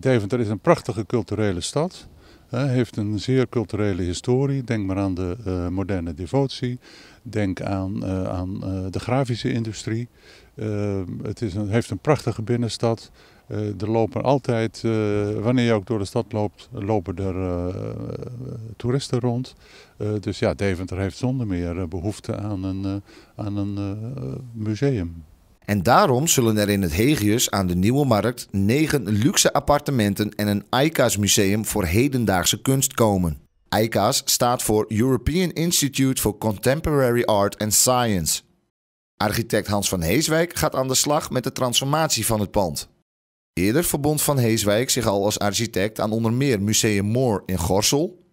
Deventer is een prachtige culturele stad. heeft een zeer culturele historie. Denk maar aan de eh, moderne devotie. Denk aan, eh, aan eh, de grafische industrie. het is een, heeft een prachtige binnenstad. er lopen altijd, wanneer je ook door de stad loopt, lopen er toeristen rond. dus ja, Deventer heeft zonder meer behoefte aan een, aan een museum. En daarom zullen er in het Hegius aan de Nieuwe Markt negen luxe appartementen en een ICAS museum voor hedendaagse kunst komen. ICAS staat voor European Institute for Contemporary Art and Science. Architect Hans van Heeswijk gaat aan de slag met de transformatie van het pand. Eerder verbond van Heeswijk zich al als architect aan onder meer Museum Moor in Gorssel,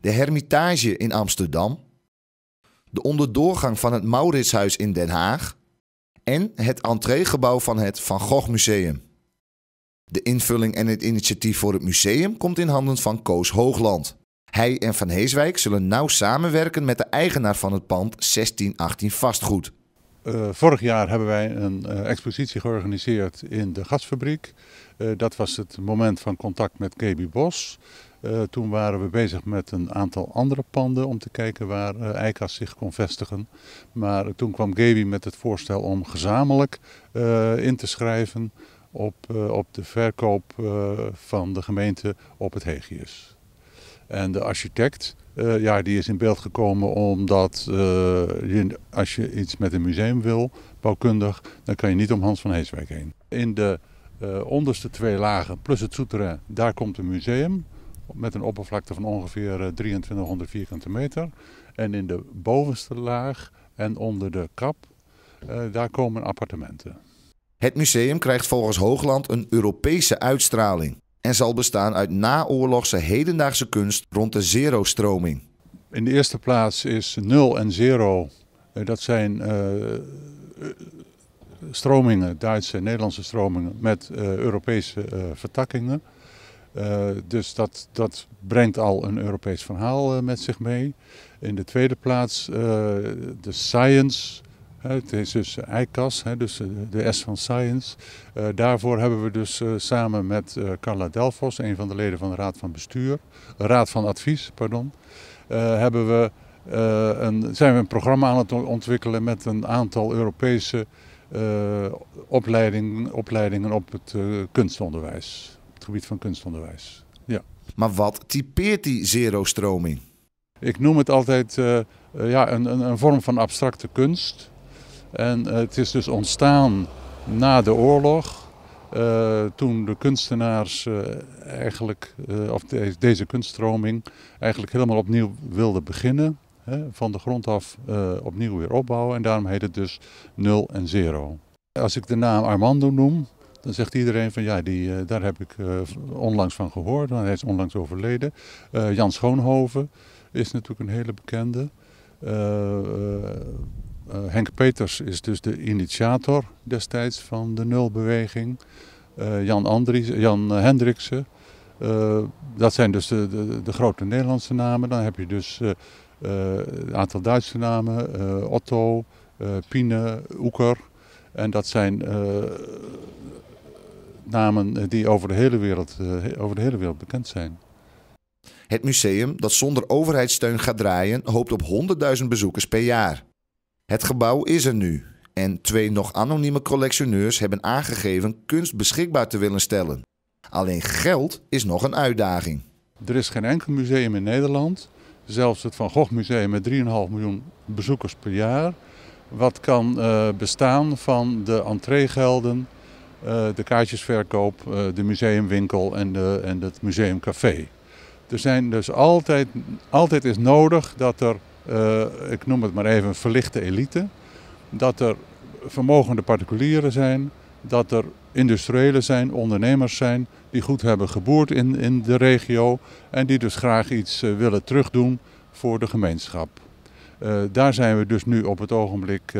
de Hermitage in Amsterdam, de onderdoorgang van het Mauritshuis in Den Haag en het entreegebouw van het Van Gogh Museum. De invulling en het initiatief voor het museum komt in handen van Koos Hoogland. Hij en Van Heeswijk zullen nauw samenwerken met de eigenaar van het pand 1618 Vastgoed. Eh, vorig jaar hebben wij een eh, expositie georganiseerd in de gasfabriek. Eh, dat was het moment van contact met KB Bos. toen waren we bezig met een aantal andere panden om te kijken waar eikas zich kon vestigen. Maar toen kwam Gaby met het voorstel om gezamenlijk in te schrijven op, op de verkoop van de gemeente op het Hegius. En de architect eh, ja, die is in beeld gekomen omdat eh, als je iets met een museum wil, bouwkundig, dan kan je niet om Hans van Heeswijk heen. In de eh, onderste twee lagen, plus het souterrain, daar komt een museum met een oppervlakte van ongeveer 2300 vierkante meter. En in de bovenste laag en onder de kap, daar komen appartementen. Het museum krijgt volgens Hoogland een Europese uitstraling en zal bestaan uit naoorlogse hedendaagse kunst rond de zero-stroming. In de eerste plaats is nul en zero, eh, dat zijn eh, eh, stromingen, Duitse en Nederlandse stromingen met Europese vertakkingen. dus dat, dat brengt al een Europees verhaal met zich mee. In de tweede plaats de science, het is dus ICAS, dus eh, de S van Science. Eh, daarvoor hebben we dus eh, samen met Carla Delfos, een van de leden van de Raad van Bestuur, Raad van Advies, pardon, hebben we een, zijn we een programma aan het ontwikkelen met een aantal Europese opleidingen, opleidingen op het kunstonderwijs, het gebied van kunstonderwijs. Ja. Maar wat typeert die zero-stroming? Ik noem het altijd ja, een, een, een, vorm van abstracte kunst. En eh, het is dus ontstaan na de oorlog. Eh, toen de kunstenaars eh, eigenlijk, of deze kunststroming, eigenlijk helemaal opnieuw wilde beginnen. Hè, van de grond af opnieuw weer opbouwen. En daarom heet het dus 0 en 0. Als ik de naam Armando noem, dan zegt iedereen van ja, die, daar heb ik onlangs van gehoord. Want hij is onlangs overleden. Jan Schoonhoven is natuurlijk een hele bekende. Eh, Henk Peters is dus de initiator destijds van de nulbeweging. Eh, Jan, Andries, Jan Hendriksen. Eh, dat zijn dus de, de, de, grote Nederlandse namen. Dan heb je dus een aantal Duitse namen. Otto, Piene, Oeker. En dat zijn namen die over de hele wereld, over de hele wereld bekend zijn. Het museum, dat zonder overheidssteun gaat draaien, hoopt op 100.000 bezoekers per jaar. Het gebouw is er nu en twee nog anonieme collectioneurs hebben aangegeven kunst beschikbaar te willen stellen. Alleen geld is nog een uitdaging. Er is geen enkel museum in Nederland, zelfs het Van Gogh Museum met 3,5 miljoen bezoekers per jaar, wat kan eh, bestaan van de entreegelden, eh, de kaartjesverkoop, eh, de museumwinkel en, de, en het museumcafé. Er zijn dus altijd, altijd is nodig dat er eh, ik noem het maar even een verlichte elite, dat er vermogende particulieren zijn, dat er industriëlen zijn, ondernemers zijn, die goed hebben geboerd in, in de regio en die dus graag iets eh, willen terugdoen voor de gemeenschap. Eh, daar zijn we dus nu op het ogenblik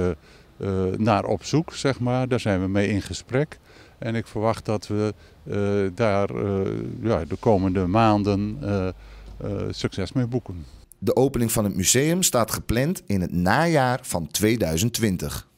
naar op zoek, zeg maar. Daar zijn we mee in gesprek. En ik verwacht dat we daar ja, de komende maanden succes mee boeken. De opening van het museum staat gepland in het najaar van 2020.